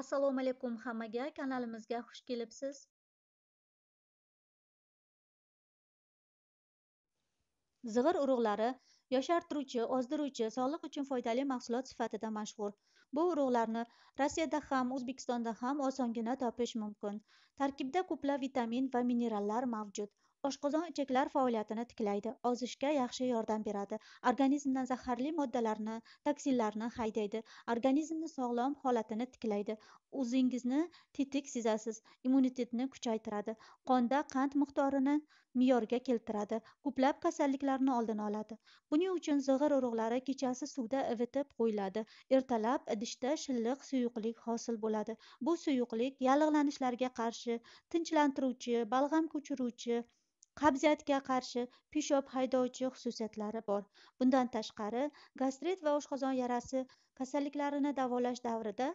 assalomu alaykum hammaga kanalimizga xush kelibsiz zig'ir urug'lari yoshartiruvchi ozdiruvchi sog'liq uchun foydali mahsulot sifatida mashhur bu urug'larni rossiyada ham o'zbekistonda ham osongina topish mumkin tarkibida ko'plab vitamin va minerallar mavjud oshqozon ichaklar faoliyatini tiklaydi ozishga yaxshi yordam beradi organizmdan zaharli moddalarni toksinlarni haydaydi organizmni sog'lom holatini tiklaydi o'zingizni tetik sezasiz immunitetni kuchaytiradi qonda qand miqdorini me'yorga keltiradi ko'plab kasalliklarni oldini oladi buning uchun zig'ir urug'lari kechasi suvda ivitib qo'yiladi ertalab idishda shilliq suyuqlik hosil bo'ladi bu suyuqlik yallig'lanishlarga qarshi tinchlantiruvchi balg'am ko'chiruvchi qabziyatga qarshi pishob haydovchi xususiyatlari bor bundan tashqari gastrit va oshqozon yarasi kasalliklarini davolash davrida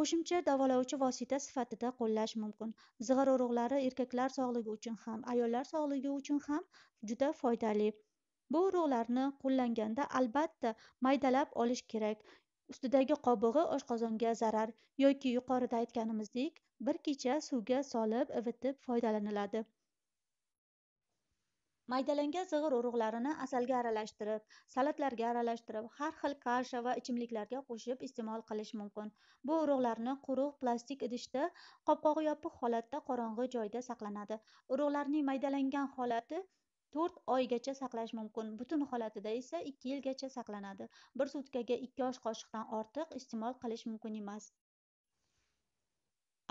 qo'shimcha davolovchi vosita sifatida qo'llash mumkin zig'ir urug'lari erkaklar sog'ligi uchun ham ayollar sog'ligi uchun ham juda foydali bu urug'larni qo'llanganda albatta maydalab olish kerak ustidagi qobig'i oshqozonga zarar yoki yuqorida aytganimizdek bir kecha suvga solib ivitib foydalaniladi maydalangan zig'ir urug'larini asalga aralashtirib salatlarga aralashtirib har xil kasha va ichimliklarga qo'shib iste'mol qilish mumkin bu urug'larni quruq plastik idishda qopqog'i yopiq holatda qorong'i joyda saqlanadi urug'larning maydalangan holati to'rt oygacha saqlash mumkin butun holatida esa ikki yilgacha saqlanadi bir sutkaga ikki osh qoshiqdan ortiq iste'mol qilish mumkin emas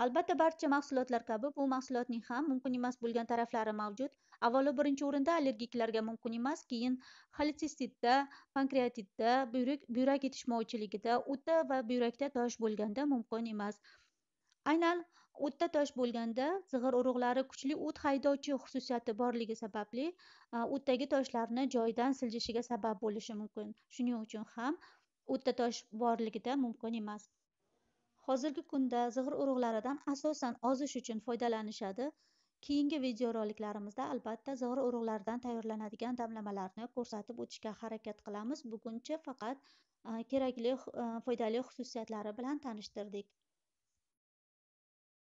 albatta barcha mahsulotlar kabi bu mahsulotning ham mumkin emas bo'lgan taraflari mavjud avvalo birinchi o'rinda allergiklarga mumkin emas keyin xolitsistitda pankreatitda buyrak buyrak yetishmovchiligida o'tda va buyrakda tosh bo'lganda mumkin emas aynan o'tda tosh bo'lganda zig'ir urug'lari kuchli o't haydovchi xususiyati borligi sababli o'tdagi toshlarni joydan siljishiga sabab bo'lishi mumkin shuning uchun ham o'tda tosh borligida mumkin emas hozirgi kunda zig'ir urug'laridan asosan ozish uchun foydalanishadi keyingi videoroliklarimizda albatta zig'ir urug'laridan tayyorlanadigan damlamalarni ko'rsatib o'tishga harakat qilamiz buguncha faqat e, kerakli e, foydali xususiyatlari bilan tanishtirdik